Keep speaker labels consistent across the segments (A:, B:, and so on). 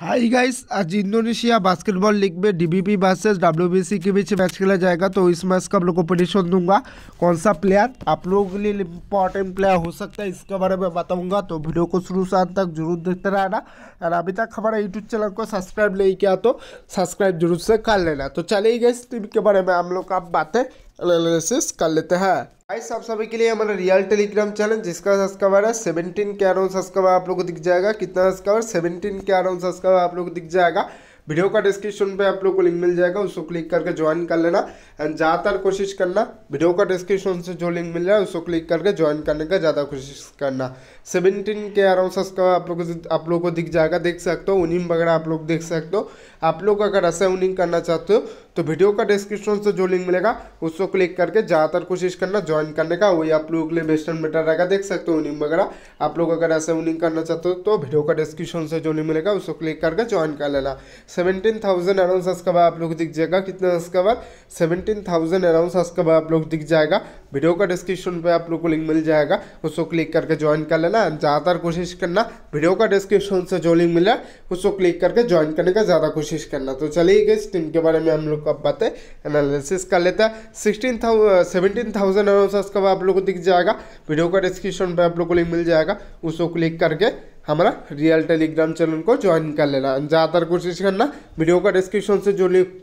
A: high guys आज Indonesia basketball league में DBP versus WBC के बीच मैच खेला जाएगा तो इस मैच का आप लोग को पोजिशन दूंगा कौन सा प्लेयर आप लोगों के लिए इम्पोर्टेंट प्लेयर हो सकता है इसके बारे में बताऊंगा तो वीडियो को शुरू से अंत तक जरूर देखते रहना और अभी तक हमारा यूट्यूब चैनल को सब्सक्राइब नहीं किया तो सब्सक्राइब जरूर से कर लेना तो चलिए गए इस टीम के बारे में हम लोग आप बातें एनालिसिस कर लेते हैं गाइस आप सभी के लिए हमारा रियल टेलीग्राम चैनल जिसका सब्सक्राइबर है सेवनटीन के अराउंड सब्सक्राइबर आप लोग को दिख जाएगा कितना subscriber seventeen K around subscriber आप लोग को दिख जाएगा वीडियो का डिस्क्रिप्शन पे आप लोग को लिंक मिल जाएगा उसको क्लिक करके ज्वाइन कर लेना एंड ज़्यादातर कोशिश करना वीडियो का डिस्क्रिप्शन से जो लिंक मिल रहा है उसको क्लिक करके ज्वाइन करने का ज़्यादा कोशिश करना सेवनटीन के अराउंड सब्सक्राइबर आप लोग आप लोग को दिख जाएगा देख सकते हो उनिंग वगैरह आप लोग देख सकते हो आप लोग अगर ऐसा उनिंग करना चाहते हो तो वीडियो का डिस्क्रिप्शन से जो लिंक मिलेगा उसको क्लिक करके ज़्यादातर कोशिश करना ज्वाइन करने का वही आप लोगों के लिए बेस्ट एंड बेटर रहेगा देख सकते हो लिंक वगैरह आप लोग अगर ऐसे उनिंग करना चाहते हो तो वीडियो का डिस्क्रिप्शन से जो लिंक मिलेगा उसको क्लिक करके ज्वाइन कर लेना सेवेंटीन थाउजेंड अराउंड आप लोग दिख जाएगा कितना सब्सक्राइबर सेवेंटीन थाउजेंड अराउंड आप लोग दिख जाएगा वीडियो का डिस्क्रिप्शन पे आप लोग को लिंक मिल जाएगा उसको क्लिक करके ज्वाइन कर लेना ज़्यादातर कोशिश करना वीडियो का डिस्क्रिप्शन से जो लिंक मिला उसको क्लिक करके ज्वाइन करने का ज़्यादा कोशिश करना तो चलिए इस टीम के बारे में हम लोग अब बातें एनालिसिस कर लेते हैं sixteen thousand seventeen thousand announcers का आप लोग को दिख जाएगा वीडियो का डिस्क्रिप्शन पर आप लोग को लिंक मिल जाएगा उसको क्लिक करके हमारा रियल टेलीग्राम चैनल को ज्वाइन कर लेना ज़्यादातर कोशिश करना वीडियो का डिस्क्रिप्शन से जो लिंक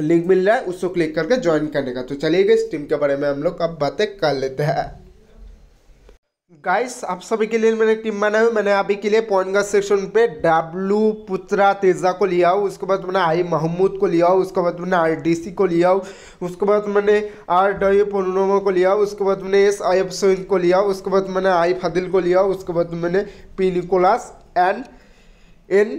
A: लिंक मिल रहा है उसको क्लिक करके ज्वाइन करने का तो चलिएगा इस टीम के बारे में हम लोग अब बातें कर लेते हैं गाइस आप सभी के लिए मैंने टीम बनाई हुई मैंने अभी के लिए पॉइंट गार्ड सेक्शन पे डब्लू पुत्रा तेजा को लिया हूँ उसके बाद मैंने आई महमूद को लिया हूँ उसके बाद मैंने आर सी को लिया हूँ उसके बाद मैंने आर डयू पुनोमो को लिया उसके बाद मैंने एस आई एफ को लिया उसके बाद मैंने आई फदिल को लिया उसके बाद मैंने पी निकोलास एंड इन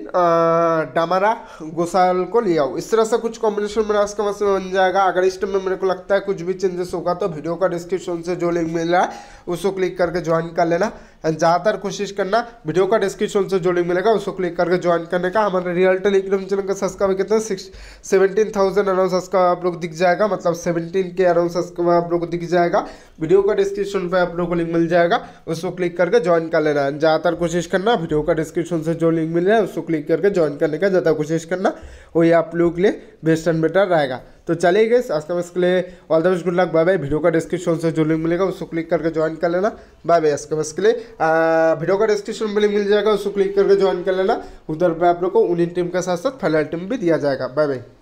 A: डमरा गोसाल को ले आओ इस तरह से कुछ कॉम्बिनेशन मेरा इसका मसले बन जाएगा अगर इस टाइम में मेरे को लगता है कुछ भी चेंजेस होगा तो वीडियो का डिस्क्रिप्शन से जो लिंक मिल रहा है उसको क्लिक करके ज्वाइन कर लेना एंड ज़्यादातर कोशिश करना वीडियो का डिस्क्रिप्शन से जो लिंक मिलेगा उसको क्लिक करके ज्वाइन करने का हमारे रियल टेलीग्राम चैनल का सब्सक्राइब कितना six seventeen thousand around subscribe आप लोग दिख जाएगा मतलब सेवेंटीन के अराउंड सब्सक्राइब आप लोग दिख जाएगा वीडियो का डिस्क्रिप्शन पर आप लोग को लिंक मिल जाएगा उसको क्लिक करके ज्वाइन कर लेना एंड ज़्यादातर कोशिश करना वीडियो का डिस्क्रिप्शन से जो लिंक मिल रहा है उसको क्लिक करके ज्वाइन करने का ज़्यादा कोशिश करना वही आप लोग के लिए बेस्ट एंड बेटर रहेगा तो चलिए गए आज का इसके लिए all the best good luck bye bye video का डिस्क्रिप्शन से जो लिंक मिलेगा उसको क्लिक करके ज्वाइन कर लेना बाय बाय आज का इसके लिए वीडियो का डिस्क्रिप्शन में लिंक मिल जाएगा उसको क्लिक करके ज्वाइन कर लेना उधर पर आप लोग को उन्हीं टीम के साथ साथ फाइनल टीम भी दिया जाएगा बाय बाय